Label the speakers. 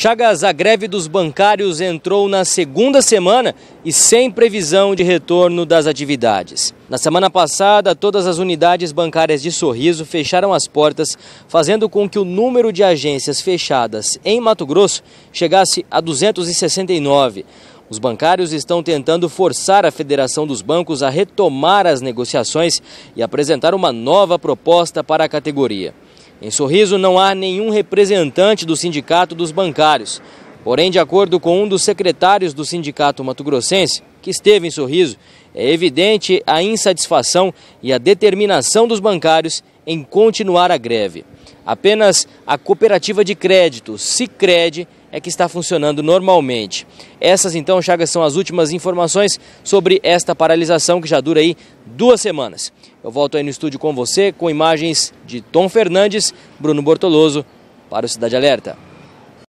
Speaker 1: Chagas, a greve dos bancários entrou na segunda semana e sem previsão de retorno das atividades. Na semana passada, todas as unidades bancárias de Sorriso fecharam as portas, fazendo com que o número de agências fechadas em Mato Grosso chegasse a 269. Os bancários estão tentando forçar a Federação dos Bancos a retomar as negociações e apresentar uma nova proposta para a categoria. Em Sorriso não há nenhum representante do Sindicato dos Bancários. Porém, de acordo com um dos secretários do Sindicato Mato Grossense, que esteve em Sorriso, é evidente a insatisfação e a determinação dos bancários em continuar a greve. Apenas a cooperativa de crédito Sicredi é que está funcionando normalmente. Essas então, Chagas, são as últimas informações sobre esta paralisação que já dura aí duas semanas. Eu volto aí no estúdio com você com imagens de Tom Fernandes, Bruno Bortoloso para o Cidade Alerta.